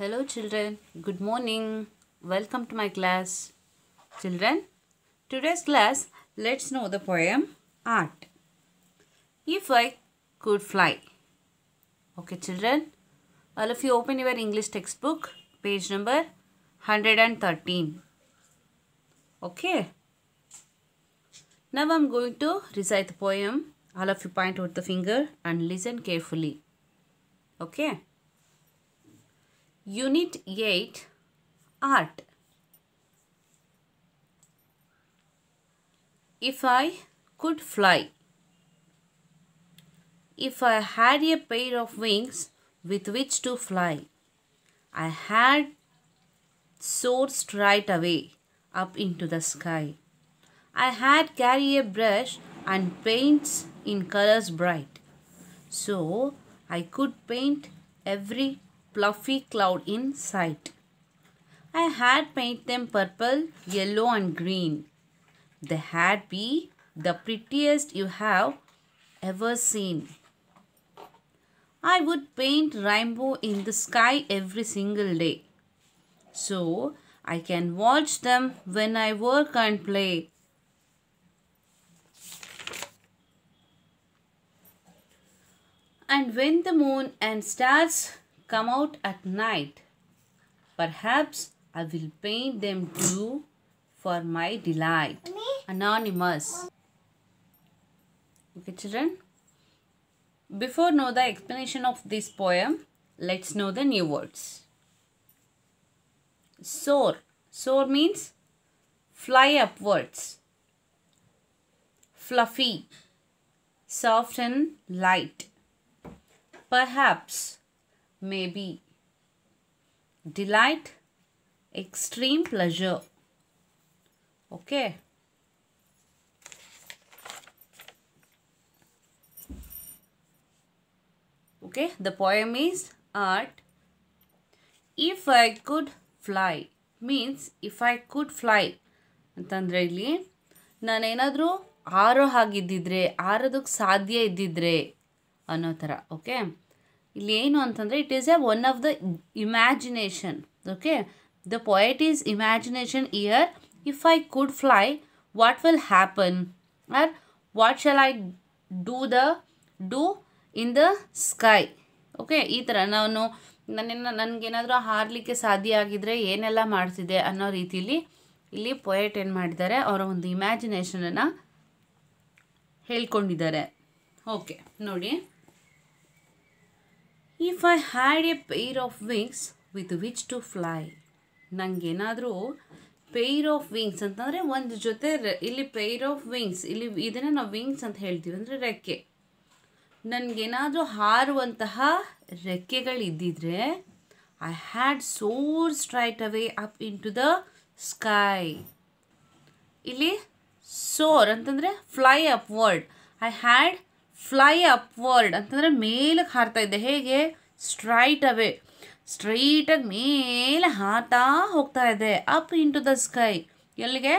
Hello children, good morning. Welcome to my class. Children, today's class, let's know the poem Art. If I could fly. Okay children, all of you open your English textbook, page number 113. Okay. Now I'm going to recite the poem. All of you point out the finger and listen carefully. Okay. Unit 8 Art If I could fly If I had a pair of wings with which to fly I had soared straight away up into the sky I had carried a brush and paints in colors bright so I could paint every fluffy cloud in sight. I had painted them purple, yellow and green. They had be the prettiest you have ever seen. I would paint rainbow in the sky every single day. So, I can watch them when I work and play. And when the moon and stars come out at night. Perhaps I will paint them too for my delight. Anonymous. Okay, children. Before know the explanation of this poem, let's know the new words. Soar. Soar means fly upwards. Fluffy. Soft and light. Perhaps maybe delight extreme pleasure okay okay the poem is art if i could fly means if I could fly. ಅಂತಂದರೆ ಇಲ್ಲಿ ನಾನೇನಾದರೂ enadru ಹಾಗಿದ್ದಿದ್ರೆ hagiddidre ಸಾಧ್ಯ ಇದ್ದಿದ್ರೆ ಅನ್ನೋ ಥರ okay ಇಲ್ಲಿ ಏನು ಅಂತಂದರೆ it is a one of the imagination okay the poet is imagination here if I could fly what will happen or what shall I do the do in the sky okay ಈ ಥರ ನಾನು ನನ್ನನ್ನು ನನಗೇನಾದರೂ ಹಾರಲಿಕ್ಕೆ ಸಾಧ್ಯ ಆಗಿದ್ರೆ ಏನೆಲ್ಲ ಮಾಡ್ತಿದೆ ಅನ್ನೋ ರೀತಿಯಲ್ಲಿ ಇಲ್ಲಿ ಪೊಯೆಟ್ ಏನು ಮಾಡಿದ್ದಾರೆ ಅವರ ಒಂದು ಇಮ್ಯಾಜಿನೇಷನನ್ನು ಹೇಳ್ಕೊಂಡಿದ್ದಾರೆ ಓಕೆ ನೋಡಿ if I had a pair of wings with which to fly ನನಗೇನಾದರೂ ಪೇರ್ ಆಫ್ ವಿಂಗ್ಸ್ ಅಂತಂದರೆ ಒಂದು ಜೊತೆ ಇಲ್ಲಿ ಪೇರ್ ಆಫ್ ವಿಂಗ್ಸ್ ಇಲ್ಲಿ ಇದನ್ನು ನಾವು ವಿಂಗ್ಸ್ ಅಂತ ಹೇಳ್ತೀವಿ ಅಂದರೆ ರೆಕ್ಕೆ ನನಗೇನಾದರೂ ಹಾರುವಂತಹ ರೆಕ್ಕೆಗಳಿದ್ದಿದ್ರೆ I had soar straight away up into the sky ಇಲ್ಲಿ ಸೋರ್ ಅಂತಂದರೆ fly upward I had fly upward ಅಂತಂದರೆ ಮೇಲಕ್ಕೆ ಹಾರ್ತಾ ಇದ್ದೆ ಹೇಗೆ ಸ್ಟ್ರೈಟ್ ಅವೇ ಸ್ಟ್ರೈಟಾಗಿ ಮೇಲೆ ಹಾರ್ತಾ ಹೋಗ್ತಾ ಇದೆ up into the sky ಎಲ್ಲಿಗೆ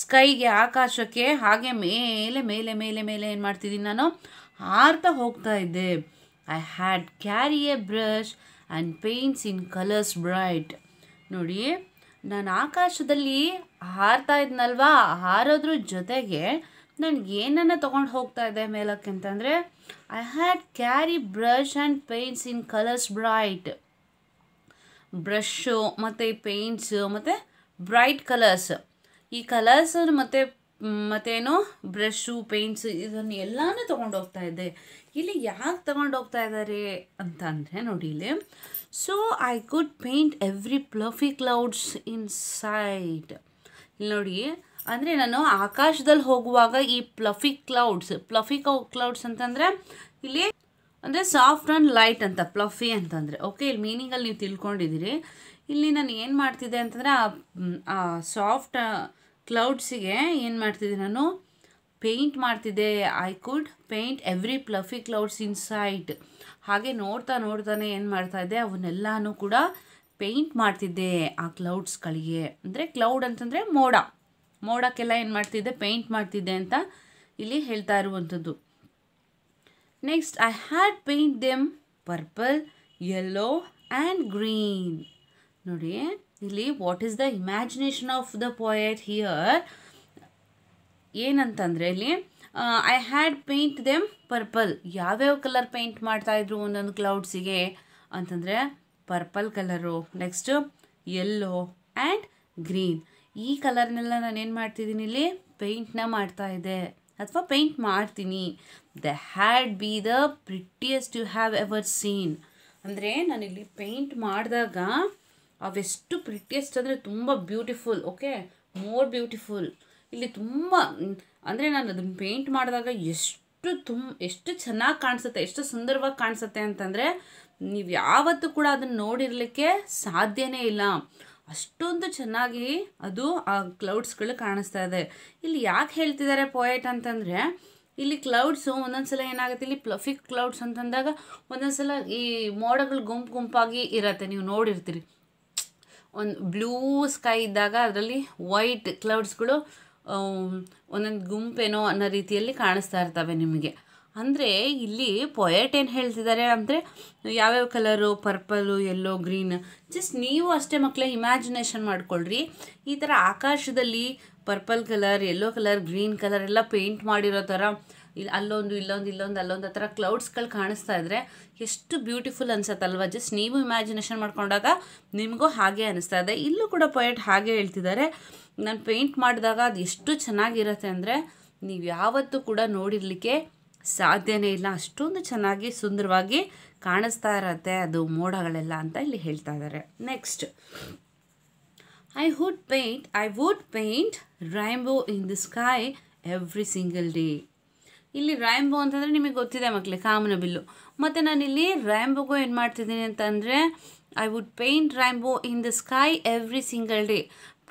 ಸ್ಕೈಗೆ ಆಕಾಶಕ್ಕೆ ಹಾಗೆ ಮೇಲೆ ಮೇಲೆ ಮೇಲೆ ಮೇಲೆ ಏನು ಮಾಡ್ತಿದ್ದೀನಿ ನಾನು ಹಾರ್ತಾ ಹೋಗ್ತಾ ಇದ್ದೆ I had carry a brush and paints in colours bright ನೋಡಿ ನಾನು ಆಕಾಶದಲ್ಲಿ ಹಾರ್ತಾ ಇದ್ನಲ್ವಾ ಹಾರೋದ್ರ ಜೊತೆಗೆ ನಾನು ಏನನ್ನ ತೊಗೊಂಡು ಹೋಗ್ತಾ ಇದ್ದೆ ಮೇಲಕ್ಕೆ ಅಂತಂದರೆ I had carry brush and paints in colours bright brush ಮತ್ತು ಪೇಂಟ್ಸು ಮತ್ತು ಬ್ರೈಟ್ ಕಲರ್ಸ್ ಈ ಕಲರ್ಸ್ ಮತ್ತು ಮತ್ತೇನು ಬ್ರಷ್ಷು ಪೇಂಟ್ಸ್ ಇದನ್ನು ಎಲ್ಲಾನು ತೊಗೊಂಡು ಹೋಗ್ತಾ ಇದ್ದೆ ಇಲ್ಲಿ ಯಾಕೆ ತೊಗೊಂಡು ಹೋಗ್ತಾ ಇದ್ದಾರೆ ಅಂತ ಅಂದರೆ ನೋಡಿ ಇಲ್ಲಿ so I could paint every fluffy clouds in sight ಇಲ್ಲಿ ನೋಡಿ ಅಂದರೆ ನಾನು ಆಕಾಶದಲ್ಲಿ ಹೋಗುವಾಗ ಈ ಪ್ಲಫಿ ಕ್ಲೌಡ್ಸ್ ಪ್ಲಫಿ ಕ್ಲೌಡ್ಸ್ ಅಂತಂದರೆ ಇಲ್ಲಿ ಅಂದರೆ ಸಾಫ್ಟ್ ಆ್ಯಂಡ್ ಲೈಟ್ ಅಂತ ಪ್ಲಫಿ ಅಂತಂದರೆ ಓಕೆ ಇಲ್ಲಿ ಮೀನಿಂಗಲ್ಲಿ ನೀವು ತಿಳ್ಕೊಂಡಿದ್ದೀರಿ ಇಲ್ಲಿ ನಾನು ಏನು ಮಾಡ್ತಿದ್ದೆ ಅಂತಂದರೆ ಆ ಸಾಫ್ಟ್ ಕ್ಲೌಡ್ಸಿಗೆ ಏನು ಮಾಡ್ತಿದ್ದೆ ನಾನು ಪೇಂಟ್ ಮಾಡ್ತಿದ್ದೆ I could paint every fluffy clouds sight ಹಾಗೆ ನೋಡ್ತಾ ನೋಡ್ತಾನೆ ಏನು ಮಾಡ್ತಾಯಿದ್ದೆ ಅವನ್ನೆಲ್ಲನೂ ಕೂಡ ಪೇಂಟ್ ಮಾಡ್ತಿದ್ದೆ ಆ ಕ್ಲೌಡ್ಸ್ಗಳಿಗೆ ಅಂದರೆ ಕ್ಲೌಡ್ ಅಂತಂದರೆ ಮೋಡ ಮೋಡಕ್ಕೆಲ್ಲ ಏನು ಮಾಡ್ತಿದ್ದೆ ಪೇಂಟ್ ಮಾಡ್ತಿದ್ದೆ ಅಂತ ಇಲ್ಲಿ ಹೇಳ್ತಾ ಇರುವಂಥದ್ದು next I had paint them purple yellow and green ನೋಡಿ ಇಲ್ಲಿ what is the imagination of the poet here ಏನಂತಂದರೆ ಇಲ್ಲಿ I had paint them purple ಯಾವ್ಯಾವ ಕಲರ್ ಪೇಂಟ್ ಮಾಡ್ತಾಯಿದ್ರು ಒಂದೊಂದು ಕ್ಲೌಡ್ಸಿಗೆ ಅಂತಂದರೆ purple colour next yellow and green ಈ ಕಲರ್ನೆಲ್ಲ ನಾನೇನು ಮಾಡ್ತಿದ್ದೀನಿ ಇಲ್ಲಿ ಪೇಂಟ್ನ ಮಾಡ್ತಾ ಇದೆ ಅಥವಾ ಪೇಂಟ್ ಮಾಡ್ತೀನಿ the had be the prettiest you have ever seen ಅಂದರೆ ನಾನಿಲ್ಲಿ ಪೇಂಟ್ ಮಾಡಿದಾಗ ಅವೆಷ್ಟು ಪ್ರಿಟಿಯೆಸ್ಟ್ ಅಂದರೆ ತುಂಬ ಬ್ಯೂಟಿಫುಲ್ ಓಕೆ ಮೋರ್ ಬ್ಯೂಟಿಫುಲ್ ಇಲ್ಲಿ ತುಂಬ ಅಂದರೆ ನಾನು ಅದನ್ನು ಪೇಂಟ್ ಮಾಡಿದಾಗ ಎಷ್ಟು ತುಮ್ ಎಷ್ಟು ಚೆನ್ನಾಗಿ ಕಾಣಿಸುತ್ತೆ ಎಷ್ಟು ಸುಂದರವಾಗಿ ಕಾಣಿಸುತ್ತೆ ಅಂತಂದರೆ ನೀವು ಯಾವತ್ತೂ ಕೂಡ ಅದನ್ನು ನೋಡಿರಲಿಕ್ಕೆ ಸಾಧ್ಯವೇ ಇಲ್ಲ ಅಷ್ಟೊಂದು ಚೆನ್ನಾಗಿ ಅದು ಆ ಕ್ಲೌಡ್ಸ್ಗಳು ಕಾಣಿಸ್ತಾ ಇದೆ ಇಲ್ಲಿ ಯಾಕೆ ಹೇಳ್ತಿದ್ದಾರೆ ಪೋಯೆಟ್ ಅಂತಂದರೆ ಇಲ್ಲಿ ಕ್ಲೌಡ್ಸು ಒಂದೊಂದು ಸಲ ಏನಾಗುತ್ತೆ ಇಲ್ಲಿ ಪ್ಲಫಿಕ್ ಕ್ಲೌಡ್ಸ್ ಅಂತಂದಾಗ ಒಂದೊಂದು ಸಲ ಈ ಮೋಡಗಳು ಗುಂಪು ಗುಂಪಾಗಿ ಇರತ್ತೆ ನೀವು ನೋಡಿರ್ತೀರಿ ಒಂದು ಬ್ಲೂ ಸ್ಕೈ ಇದ್ದಾಗ ಅದರಲ್ಲಿ ವೈಟ್ ಕ್ಲೌಡ್ಸ್ಗಳು ಒಂದೊಂದು ಗುಂಪೇನೋ ಅನ್ನೋ ರೀತಿಯಲ್ಲಿ ಕಾಣಿಸ್ತಾ ಇರ್ತವೆ ನಿಮಗೆ ಅಂದರೆ ಇಲ್ಲಿ ಪೊಯೆಟ್ ಏನು ಹೇಳ್ತಿದ್ದಾರೆ ಅಂದರೆ ಯಾವ್ಯಾವ colour purple yellow green just ನೀವು ಅಷ್ಟೇ ಮಕ್ಕಳೇ ಇಮ್ಯಾಜಿನೇಷನ್ ಮಾಡ್ಕೊಳ್ರಿ ಈ ಥರ ಆಕಾಶದಲ್ಲಿ purple colour yellow colour green colour ಎಲ್ಲ ಪೇಂಟ್ ಮಾಡಿರೋ ಥರ ಇಲ್ಲಿ ಅಲ್ಲೊಂದು ಇಲ್ಲೊಂದು ಇಲ್ಲೊಂದು ಅಲ್ಲೊಂದು ಆ ಥರ ಕ್ಲೌಡ್ಸ್ಗಳು ಕಾಣಿಸ್ತಾ ಇದ್ದರೆ ಎಷ್ಟು ಬ್ಯೂಟಿಫುಲ್ ಅನ್ಸತ್ತಲ್ವ ಜಸ್ಟ್ ನೀವು ಇಮ್ಯಾಜಿನೇಷನ್ ಮಾಡ್ಕೊಂಡಾಗ ನಿಮಗೂ ಹಾಗೆ ಅನಿಸ್ತಾ ಇದೆ ಇಲ್ಲೂ ಕೂಡ ಪೊಯೆಟ್ ಹಾಗೆ ಹೇಳ್ತಿದ್ದಾರೆ ನಾನು ಪೇಂಟ್ ಮಾಡಿದಾಗ ಅದು ಎಷ್ಟು ಚೆನ್ನಾಗಿರುತ್ತೆ ಅಂದರೆ ನೀವು ಯಾವತ್ತೂ ಕೂಡ ನೋಡಿರಲಿಕ್ಕೆ ಸಾಧ್ಯನೇ ಇಲ್ಲ ಅಷ್ಟೊಂದು ಚೆನ್ನಾಗಿ ಸುಂದರವಾಗಿ ಕಾಣಿಸ್ತಾ ಇರತ್ತೆ ಅದು ಮೋಡಗಳೆಲ್ಲ ಅಂತ ಇಲ್ಲಿ ಹೇಳ್ತಾ ಇದ್ದಾರೆ next I would paint I would paint rainbow in the sky every single day ಇಲ್ಲಿ ರೈಂಬೋ ಅಂತಂದರೆ ನಿಮಗೆ ಗೊತ್ತಿದೆ ಮಕ್ಕಳಿಗೆ ಕಾಮನ ಬಿಲ್ಲು ಮತ್ತು ನಾನಿಲ್ಲಿ ರೈಂಬೋಗೂ ಏನು ಮಾಡ್ತಿದ್ದೀನಿ ಅಂತಂದರೆ I would paint rainbow in the sky every single day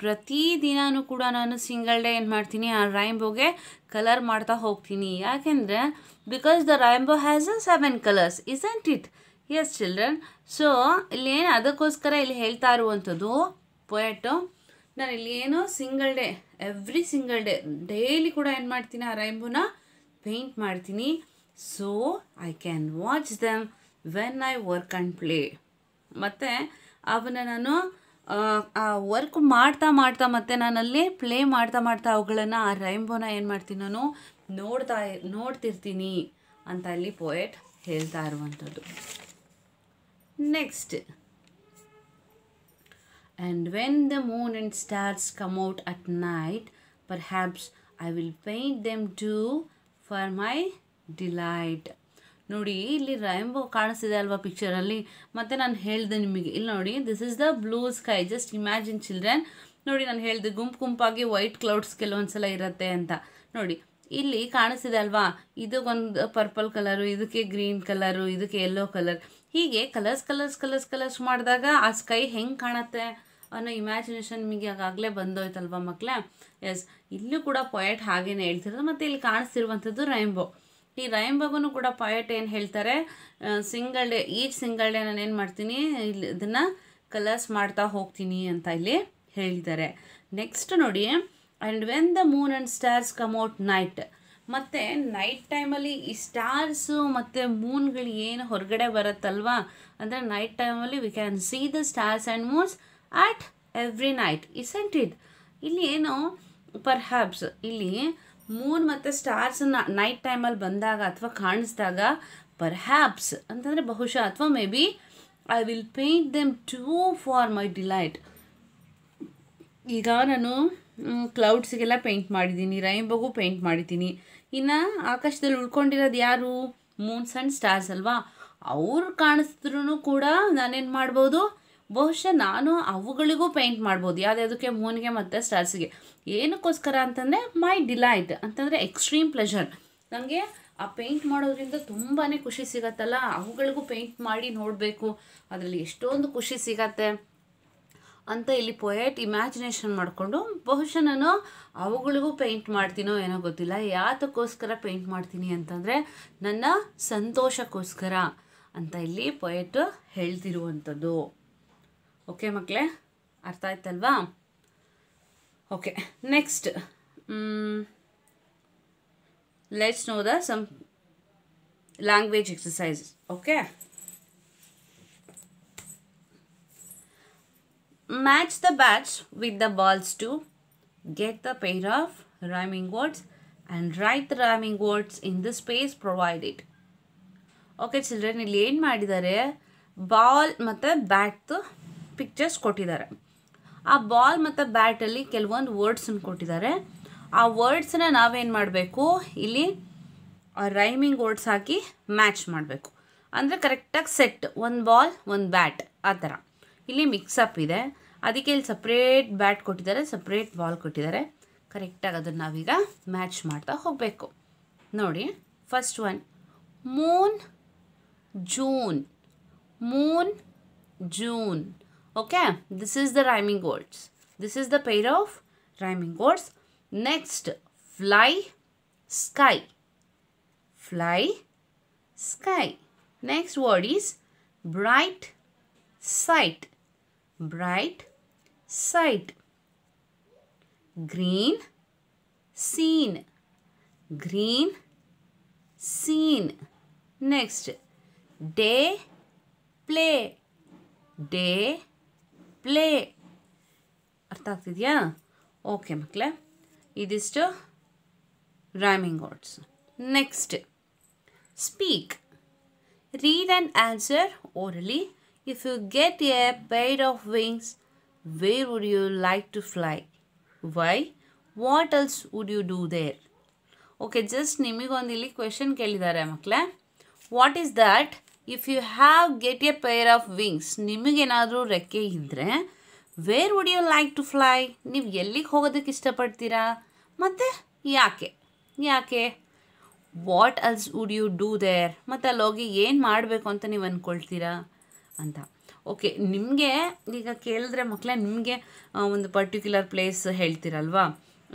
ಪ್ರತಿದಿನವೂ ಕೂಡ ನಾನು ಸಿಂಗಲ್ ಡೇ ಏನು ಮಾಡ್ತೀನಿ ಆ ರೈಂಬೋಗೆ ಕಲರ್ ಮಾಡ್ತಾ ಹೋಗ್ತೀನಿ ಯಾಕೆಂದರೆ because the rainbow has a seven colours isn't it yes children so ಇಲ್ಲೇನು ಅದಕ್ಕೋಸ್ಕರ ಇಲ್ಲಿ ಹೇಳ್ತಾ ಇರುವಂಥದ್ದು ಪೊಯೆಟು ನಾನು ಇಲ್ಲಿ ಏನೋ single day every single day daily ಕೂಡ ಏನು ಮಾಡ್ತೀನಿ ಆ ರೈಂಬೋನ ಪೇಂಟ್ ಮಾಡ್ತೀನಿ so I can watch them when I work and play ಮತ್ತು ಅವನ್ನ ನಾನು ಆ ವರ್ಕ್ ಮಾಡ್ತಾ ಮಾಡ್ತಾ ಮತ್ತೆ ನಾನಲ್ಲಿ ಪ್ಲೇ ಮಾಡ್ತಾ ಮಾಡ್ತಾ ಅವುಗಳನ್ನು ಆ ರೈಂಬೋನ ಏನು ಮಾಡ್ತೀನಿ ನಾನು ನೋಡ್ತಾ ನೋಡ್ತಿರ್ತೀನಿ ಅಂತ ಅಲ್ಲಿ ಪೋಯೆಟ್ ಹೇಳ್ತಾ ಇರುವಂಥದ್ದು next and when the moon and stars come out at night perhaps I will paint them too for my delight ನೋಡಿ ಇಲ್ಲಿ ರೈಂಬೋ ಕಾಣಿಸ್ತಿದೆ ಅಲ್ವಾ ಪಿಕ್ಚರಲ್ಲಿ ಮತ್ತು ನಾನು ಹೇಳಿದೆ ನಿಮಗೆ ಇಲ್ಲಿ ನೋಡಿ this is the blue sky just imagine children ನೋಡಿ ನಾನು ಹೇಳಿದೆ ಗುಂಪು ಗುಂಪಾಗಿ ವೈಟ್ ಕ್ಲೌಡ್ಸ್ ಕೆಲವೊಂದು ಸಲ ಇರುತ್ತೆ ಅಂತ ನೋಡಿ ಇಲ್ಲಿ ಕಾಣಿಸ್ತಿದೆ ಅಲ್ವಾ ಇದಕ್ಕೊಂದು ಪರ್ಪಲ್ ಕಲರು ಇದಕ್ಕೆ ಗ್ರೀನ್ ಕಲರು ಇದಕ್ಕೆ ಯೆಲ್ಲೋ ಕಲರ್ ಹೀಗೆ ಕಲರ್ಸ್ ಕಲರ್ಸ್ ಕಲರ್ಸ್ ಕಲರ್ಸ್ ಮಾಡಿದಾಗ ಆ ಸ್ಕೈ ಹೆಂಗೆ ಕಾಣುತ್ತೆ ಅನ್ನೋ ಇಮ್ಯಾಜಿನೇಷನ್ ನಿಮಗೆ ಆಗಾಗಲೇ ಬಂದೋಯ್ತಲ್ವಾ ಮಕ್ಕಳೇ ಎಸ್ ಇಲ್ಲೂ ಕೂಡ ಪೊಯೆಟ್ ಹಾಗೇನೆ ಹೇಳ್ತಿರೋದು ಮತ್ತು ಇಲ್ಲಿ ಕಾಣಿಸ್ತಿರುವಂಥದ್ದು ರೈಂಬೋ ಈ ರೈಮ್ ಬಾಬುನು ಕೂಡ ಪಾಯಟ್ ಏನು ಹೇಳ್ತಾರೆ single day each single day ನಾನು ಏನು ಮಾಡ್ತೀನಿ ಇಲ್ಲಿ ಇದನ್ನು ಕಲರ್ಸ್ ಮಾಡ್ತಾ ಹೋಗ್ತೀನಿ ಅಂತ ಇಲ್ಲಿ ಹೇಳಿದ್ದಾರೆ ನೆಕ್ಸ್ಟ್ ನೋಡಿ and when the moon and stars come out night ಮತ್ತು ನೈಟ್ ಟೈಮಲ್ಲಿ ಈ ಸ್ಟಾರ್ಸು ಮತ್ತು ಮೂನ್ಗಳು ಏನು ಹೊರಗಡೆ ಬರುತ್ತಲ್ವಾ ಅಂದರೆ ನೈಟ್ ಟೈಮಲ್ಲಿ we can see the stars and moons at every night sent it ಇಲ್ಲಿ ಏನು ಪರ್ಹ್ಯಾಪ್ಸ್ ಇಲ್ಲಿ ಮೂನ್ ಮತ್ತು ಸ್ಟಾರ್ಸ್ ನೈಟ್ ಟೈಮಲ್ಲಿ ಬಂದಾಗ ಅಥವಾ ಕಾಣಿಸಿದಾಗ ಪರ್ಹ್ಯಾಪ್ಸ್ ಅಂತಂದರೆ ಬಹುಶಃ ಅಥವಾ maybe I will paint them too for my delight ಈಗ ನಾನು ಕ್ಲೌಡ್ಸ್ಗೆಲ್ಲ ಪೇಂಟ್ ಮಾಡಿದ್ದೀನಿ ರೈನ್ಬೋಗೂ ಪೇಂಟ್ ಮಾಡಿದ್ದೀನಿ ಇನ್ನು ಆಕಾಶದಲ್ಲಿ ಉಳ್ಕೊಂಡಿರೋದು ಯಾರು ಮೂನ್ಸ್ ಆ್ಯಂಡ್ ಸ್ಟಾರ್ಸ್ ಅಲ್ವಾ ಅವ್ರು ಕಾಣಿಸಿದ್ರು ಕೂಡ ನಾನೇನು ಮಾಡ್ಬೋದು ಬಹುಶಃ ನಾನು ಅವುಗಳಿಗೂ ಪೇಂಟ್ ಮಾಡ್ಬೋದು ಯಾವುದಕ್ಕೆ ಮೂನ್ಗೆ ಮತ್ತು ಸ್ಟಾರ್ಸಿಗೆ ಏನಕ್ಕೋಸ್ಕರ ಅಂತಂದರೆ ಮೈ ಡಿಲೈಟ್ ಅಂತಂದರೆ ಎಕ್ಸ್ಟ್ರೀಮ್ ಪ್ಲೆಷರ್ ನನಗೆ ಆ ಪೇಂಟ್ ಮಾಡೋದ್ರಿಂದ ತುಂಬಾ ಖುಷಿ ಸಿಗತ್ತಲ್ಲ ಅವುಗಳಿಗೂ ಪೇಂಟ್ ಮಾಡಿ ನೋಡಬೇಕು ಅದರಲ್ಲಿ ಎಷ್ಟೊಂದು ಖುಷಿ ಸಿಗತ್ತೆ ಅಂತ ಇಲ್ಲಿ ಪೊಯೆಟ್ ಇಮ್ಯಾಜಿನೇಷನ್ ಮಾಡಿಕೊಂಡು ಬಹುಶಃ ನಾನು ಅವುಗಳಿಗೂ ಪೇಂಟ್ ಮಾಡ್ತೀನೋ ಏನೋ ಗೊತ್ತಿಲ್ಲ ಯಾತಕ್ಕೋಸ್ಕರ ಪೇಂಟ್ ಮಾಡ್ತೀನಿ ಅಂತಂದರೆ ನನ್ನ ಸಂತೋಷಕ್ಕೋಸ್ಕರ ಅಂತ ಇಲ್ಲಿ ಪೊಯೆಟ್ ಹೇಳ್ತಿರುವಂಥದ್ದು ಓಕೆ ಮಕ್ಕಳೇ ಅರ್ಥ ಆಯ್ತಲ್ವಾ okay next let's know the some language exercise okay match the bat with the balls to get the pair of rhyming words and write the rhyming words in the space provided okay children ಇಲ್ಲಿ ಏನು ಮಾಡಿದ್ದಾರೆ ball ಮತ್ತು ಬ್ಯಾಟ್ದು pictures ಕೊಟ್ಟಿದ್ದಾರೆ ಆ ball ಮತ್ತು ಬ್ಯಾಟಲ್ಲಿ ಕೆಲವೊಂದು ವರ್ಡ್ಸನ್ನು ಕೊಟ್ಟಿದ್ದಾರೆ ಆ ವರ್ಡ್ಸನ್ನ ನಾವೇನು ಮಾಡಬೇಕು ಇಲ್ಲಿ ರೈಮಿಂಗ್ ವರ್ಡ್ಸ್ ಹಾಕಿ ಮ್ಯಾಚ್ ಮಾಡಬೇಕು ಅಂದರೆ ಕರೆಕ್ಟಾಗಿ ಸೆಟ್ ಒಂದು ಬಾಲ್ ಒಂದು ಬ್ಯಾಟ್ ಆ ಥರ ಇಲ್ಲಿ ಮಿಕ್ಸಪ್ ಇದೆ ಅದಕ್ಕೆ ಇಲ್ಲಿ ಸಪ್ರೇಟ್ ಬ್ಯಾಟ್ ಕೊಟ್ಟಿದ್ದಾರೆ ಸಪ್ರೇಟ್ ಬಾಲ್ ಕೊಟ್ಟಿದ್ದಾರೆ ಕರೆಕ್ಟಾಗಿ ಅದನ್ನು ನಾವೀಗ ಮ್ಯಾಚ್ ಮಾಡ್ತಾ ಹೋಗಬೇಕು ನೋಡಿ first one moon June moon June Okay, this is the rhyming words. This is the pair of rhyming words. Next, fly, sky. Fly, sky. Next word is bright sight. Bright sight. Green scene. Green scene. Next, day play. Day play ಅರ್ಥ ಆಗ್ತಿದೆಯಾ okay ಮಕ್ಕಳೇ ಇದಿಷ್ಟು rhyming words next speak read and answer orally if you get a pair of wings where would you like to fly why what else would you do there okay just ನಿಮಗೊಂದು ಇಲ್ಲಿ question ಕೇಳಿದ್ದಾರೆ ಮಕ್ಕಳೇ what is that if you have get a pair of wings ನಿಮಗೇನಾದರೂ ರೆಕ್ಕೆ ಇದ್ದರೆ where would you like to fly ನೀವು ಎಲ್ಲಿಗೆ ಹೋಗೋದಕ್ಕೆ ಇಷ್ಟಪಡ್ತೀರಾ ಮತ್ತು ಯಾಕೆ ಯಾಕೆ what else would you do there ಮತ್ತು ಅಲ್ಲೋಗಿ ಏನು ಮಾಡಬೇಕು ಅಂತ ನೀವು ಅಂದ್ಕೊಳ್ತೀರಾ ಅಂತ ಓಕೆ ನಿಮಗೆ ಈಗ ಕೇಳಿದ್ರೆ ಮಕ್ಕಳೇ ನಿಮಗೆ ಒಂದು ಪರ್ಟಿಕ್ಯುಲರ್ ಪ್ಲೇಸ್ ಹೇಳ್ತೀರಲ್ವಾ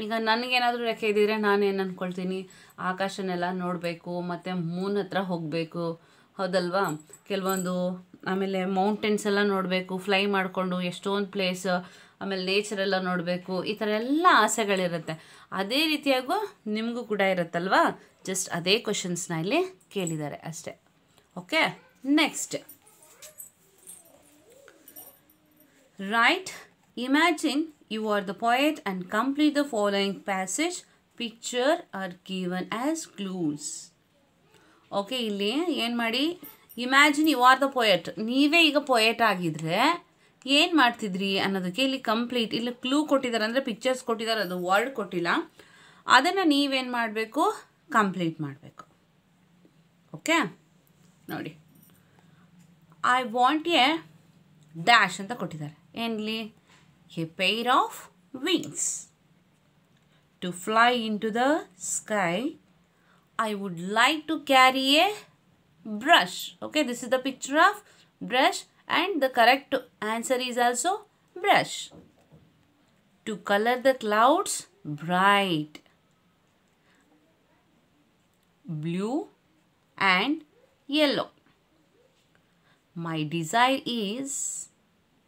ಈಗ ನನಗೇನಾದರೂ ರೆಕ್ಕೆ ಇದ್ದಿದ್ರೆ ನಾನು ಏನು ಅಂದ್ಕೊಳ್ತೀನಿ ಆಕಾಶನೆಲ್ಲ ನೋಡಬೇಕು ಮತ್ತು ಮೂನ್ ಹತ್ರ ಹೋಗಬೇಕು ಹೌದಲ್ವಾ ಕೆಲವೊಂದು ಆಮೇಲೆ ಮೌಂಟೇನ್ಸ್ ಎಲ್ಲ ನೋಡಬೇಕು ಫ್ಲೈ ಮಾಡಿಕೊಂಡು ಎಷ್ಟೊಂದು ಪ್ಲೇಸ್ ಆಮೇಲೆ ನೇಚರ್ ಎಲ್ಲ ನೋಡಬೇಕು ಈ ಥರ ಎಲ್ಲ ಆಸೆಗಳಿರುತ್ತೆ ಅದೇ ರೀತಿಯಾಗೂ ನಿಮಗೂ ಕೂಡ ಇರುತ್ತಲ್ವಾ ಜಸ್ಟ್ ಅದೇ ಕ್ವಶನ್ಸ್ನ ಇಲ್ಲಿ ಕೇಳಿದ್ದಾರೆ ಅಷ್ಟೇ okay next write imagine you are the poet and complete the following passage picture are given as clues okay ಇಲ್ಲಿ ಏನು ಮಾಡಿ imagine you are the poet ನೀವೇ ಈಗ ಪೊಯೆಟ್ ಆಗಿದ್ರೆ ಏನು ಮಾಡ್ತಿದ್ರಿ ಅನ್ನೋದಕ್ಕೆ ಇಲ್ಲಿ ಕಂಪ್ಲೀಟ್ ಇಲ್ಲಿ ಕ್ಲೂ ಕೊಟ್ಟಿದ್ದಾರೆ ಅಂದರೆ ಪಿಕ್ಚರ್ಸ್ ಕೊಟ್ಟಿದ್ದಾರೆ ಅದು ವರ್ಡ್ ಕೊಟ್ಟಿಲ್ಲ ಅದನ್ನು ನೀವೇನು ಮಾಡಬೇಕು ಕಂಪ್ಲೀಟ್ ಮಾಡಬೇಕು ಓಕೆ ನೋಡಿ ಐ ವಾಂಟ್ ಎ ಡ್ಯಾಶ್ ಅಂತ ಕೊಟ್ಟಿದ್ದಾರೆ ಏನ್ಲಿ a pair of wings to fly into the sky I would like to carry a brush. Okay, this is the picture of brush and the correct answer is also brush. To color the clouds bright, blue and yellow. My desire is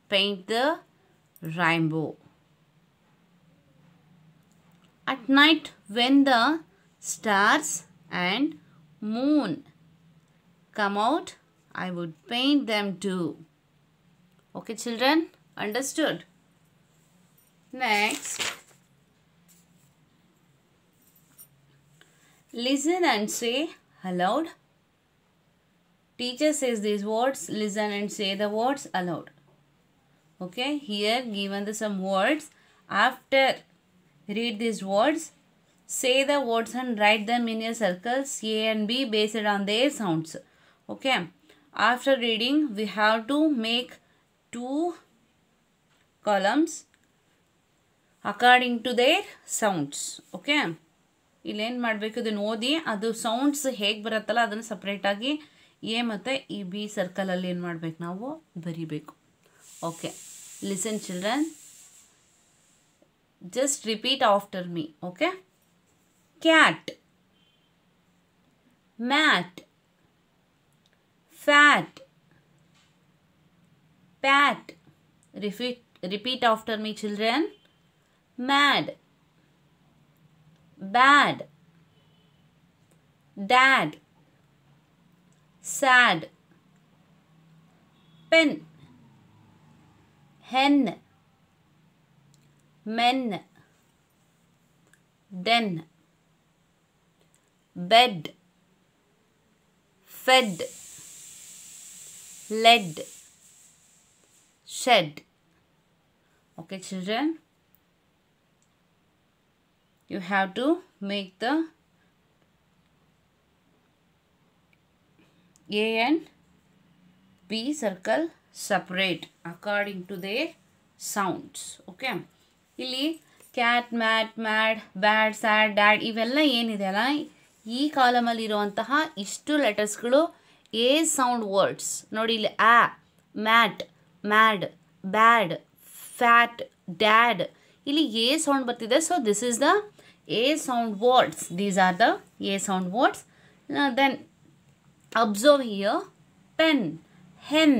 paint the rainbow. At night when the stars and moon come out, I would paint them too. Okay children, understood? Next, listen and say aloud. Teacher says these words, listen and say the words aloud. Okay, here given the some words. After read these words, Say the words and write them in a circles A and B based on their sounds. Okay. After reading, we have to make two columns according to their sounds okay ಇಲ್ಲೇನು ಮಾಡಬೇಕು ಇದನ್ನು ಓದಿ ಅದು sounds ಹೇಗೆ ಬರುತ್ತಲ್ಲ ಅದನ್ನು ಸಪ್ರೇಟಾಗಿ A ಮತ್ತು ಈ ಬಿ ಸರ್ಕಲಲ್ಲಿ ಏನು ಮಾಡಬೇಕು ನಾವು ಬರೀಬೇಕು okay listen children just repeat after me okay cat mat fat pat repeat repeat after me children mad bad dad sad pen hen men den bed fed led shed okay children you have to make the a and b circle separate according to their sounds okay ili cat mat mad bad sad dad ivella ಏನಿದೆ ಅಲ್ಲ ಈ ಕಾಲಮಲ್ಲಿರುವಂತಹ ಇಷ್ಟು ಲೆಟರ್ಸ್ಗಳು A sound words ನೋಡಿ ಇಲ್ಲಿ ಆ mat mad bad fat dad ಇಲ್ಲಿ A sound ಬರ್ತಿದೆ so this is the A sound words these are the A sound words then observe here pen hen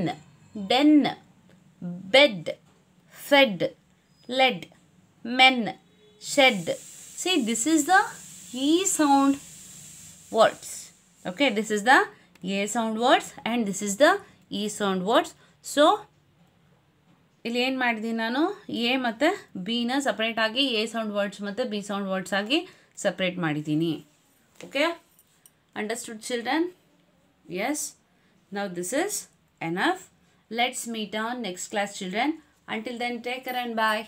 den bed fed led men shed see this is the E sound words. Okay, this is the A sound words and this is the E sound words. So, ಇಲ್ಲಿ ಏನು ಮಾಡಿದ್ದೀನಿ ನಾನು A ಮತ್ತು ಬಿನ ಸಪ್ರೇಟಾಗಿ A sound words ಮತ್ತು B sound words ಆಗಿ separate ಮಾಡಿದ್ದೀನಿ okay understood children yes now this is enough let's meet on next class children until then take care and bye